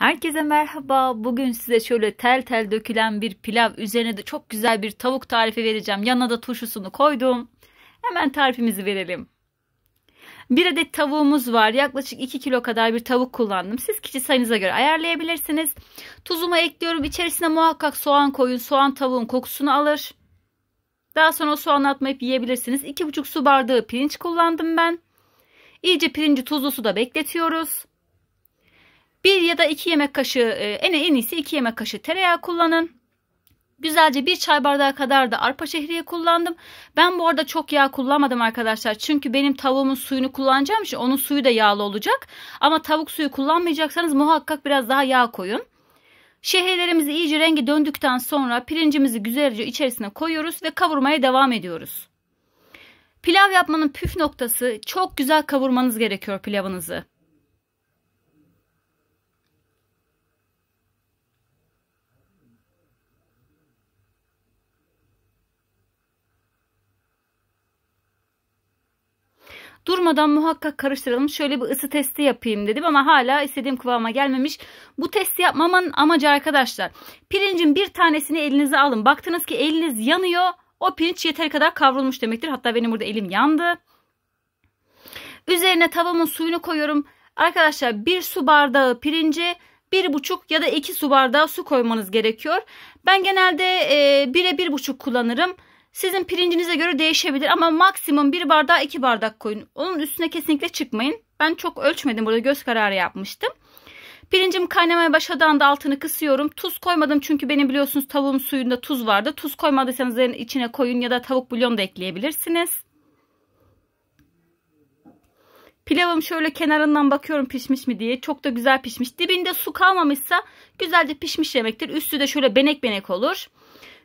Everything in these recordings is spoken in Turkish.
Herkese merhaba. Bugün size şöyle tel tel dökülen bir pilav üzerine de çok güzel bir tavuk tarifi vereceğim. Yanına da turşusunu koydum. Hemen tarifimizi verelim. Bir adet tavuğumuz var. Yaklaşık 2 kilo kadar bir tavuk kullandım. Siz kişi sayınıza göre ayarlayabilirsiniz. Tuzumu ekliyorum. İçerisine muhakkak soğan koyun. Soğan tavuğun kokusunu alır. Daha sonra soğan atmayıp yiyebilirsiniz. 2,5 su bardağı pirinç kullandım ben. İyice pirinci tuzlu suda bekletiyoruz. 1 ya da 2 yemek kaşığı e, en en iyisi 2 yemek kaşığı tereyağı kullanın. Güzelce bir çay bardağı kadar da arpa şehriye kullandım. Ben bu arada çok yağ kullanmadım arkadaşlar. Çünkü benim tavuğumun suyunu kullanacağım için onun suyu da yağlı olacak. Ama tavuk suyu kullanmayacaksanız muhakkak biraz daha yağ koyun. Şehirlerimizi iyice rengi döndükten sonra pirincimizi güzelce içerisine koyuyoruz ve kavurmaya devam ediyoruz. Pilav yapmanın püf noktası çok güzel kavurmanız gerekiyor pilavınızı. durmadan muhakkak karıştıralım. Şöyle bir ısı testi yapayım dedim ama hala istediğim kıvama gelmemiş. Bu testi yapmamın amacı arkadaşlar pirincin bir tanesini elinize alın. Baktınız ki eliniz yanıyor. O pirinç yeteri kadar kavrulmuş demektir. Hatta benim burada elim yandı. Üzerine tavamın suyunu koyuyorum. Arkadaşlar bir su bardağı pirince bir buçuk ya da iki su bardağı su koymanız gerekiyor. Ben genelde e, bire bir buçuk kullanırım. Sizin pirincinize göre değişebilir ama maksimum bir bardağa iki bardak koyun. Onun üstüne kesinlikle çıkmayın. Ben çok ölçmedim burada göz kararı yapmıştım. Pirincim kaynamaya başladığı altını kısıyorum. Tuz koymadım çünkü benim biliyorsunuz tavuğun suyunda tuz vardı. Tuz koymadıysanız içine koyun ya da tavuk bulyon da ekleyebilirsiniz. Pilavım şöyle kenarından bakıyorum pişmiş mi diye. Çok da güzel pişmiş. Dibinde su kalmamışsa güzelce pişmiş yemektir. Üstü de şöyle benek benek olur.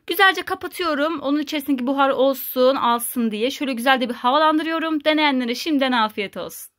Güzelce kapatıyorum. Onun içerisindeki buhar olsun alsın diye. Şöyle güzel de bir havalandırıyorum. Deneyenlere şimdiden afiyet olsun.